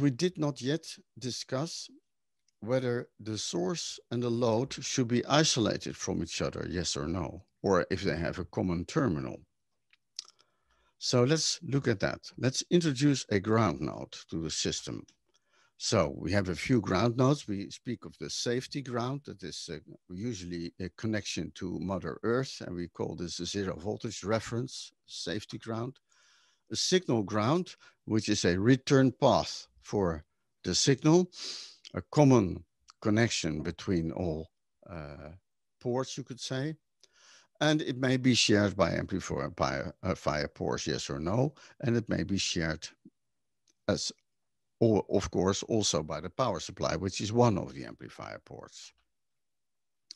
we did not yet discuss whether the source and the load should be isolated from each other, yes or no, or if they have a common terminal. So let's look at that. Let's introduce a ground node to the system. So we have a few ground nodes. We speak of the safety ground. That is uh, usually a connection to Mother Earth, and we call this a zero voltage reference safety ground. A signal ground, which is a return path for the signal, a common connection between all uh, ports, you could say, and it may be shared by amplifier uh, ports, yes or no, and it may be shared as, or of course, also by the power supply, which is one of the amplifier ports.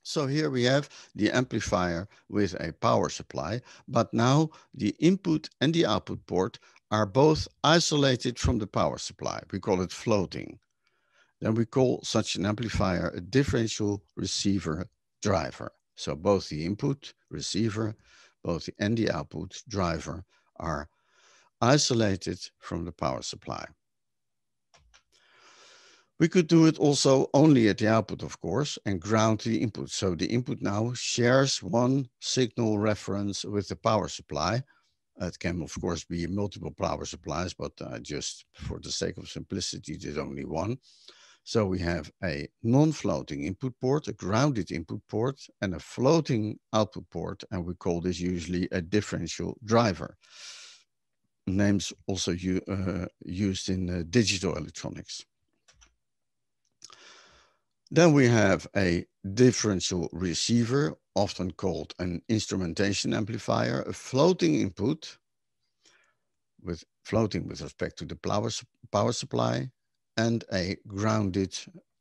So here we have the amplifier with a power supply, but now the input and the output port are both isolated from the power supply. We call it floating. Then we call such an amplifier a differential receiver driver. So both the input receiver, both the, and the output driver are isolated from the power supply. We could do it also only at the output, of course, and ground the input. So the input now shares one signal reference with the power supply. It can, of course, be multiple power supplies, but uh, just for the sake of simplicity, there's only one. So we have a non-floating input port, a grounded input port, and a floating output port, and we call this usually a differential driver. Names also uh, used in uh, digital electronics. Then we have a differential receiver, often called an instrumentation amplifier, a floating input with floating with respect to the power, power supply and a grounded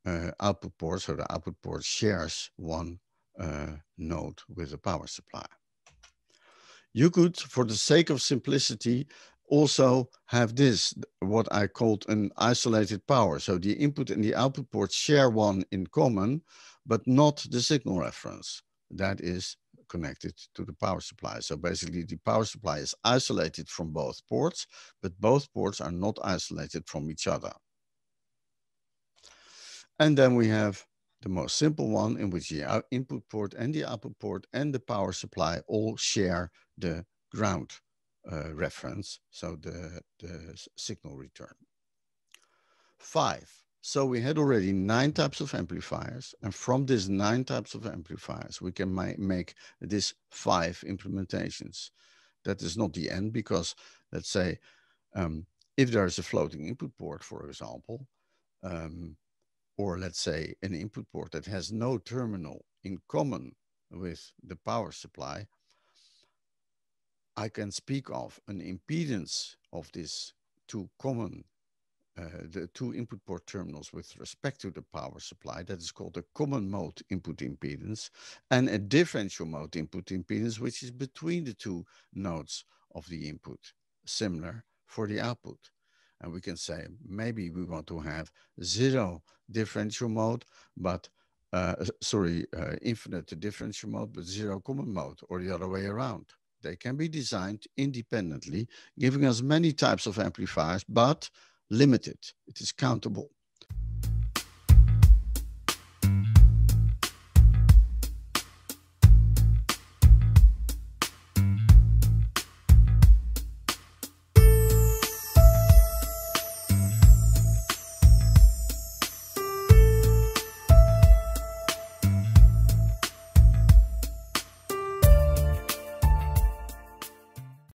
uh, output port. So the output port shares one uh, node with the power supply. You could, for the sake of simplicity, also have this, what I called an isolated power. So the input and the output ports share one in common, but not the signal reference. That is connected to the power supply. So basically the power supply is isolated from both ports, but both ports are not isolated from each other. And then we have the most simple one in which the input port and the output port and the power supply all share the ground uh, reference, so the, the signal return. Five, so we had already nine types of amplifiers. And from these nine types of amplifiers, we can make these five implementations. That is not the end because let's say, um, if there is a floating input port, for example, um, or let's say an input port that has no terminal in common with the power supply, I can speak of an impedance of these two common, uh, the two input port terminals with respect to the power supply, that is called the common mode input impedance, and a differential mode input impedance, which is between the two nodes of the input, similar for the output. And we can say, maybe we want to have zero differential mode, but uh, sorry, uh, infinite differential mode, but zero common mode, or the other way around. They can be designed independently, giving us many types of amplifiers, but limited. It is countable.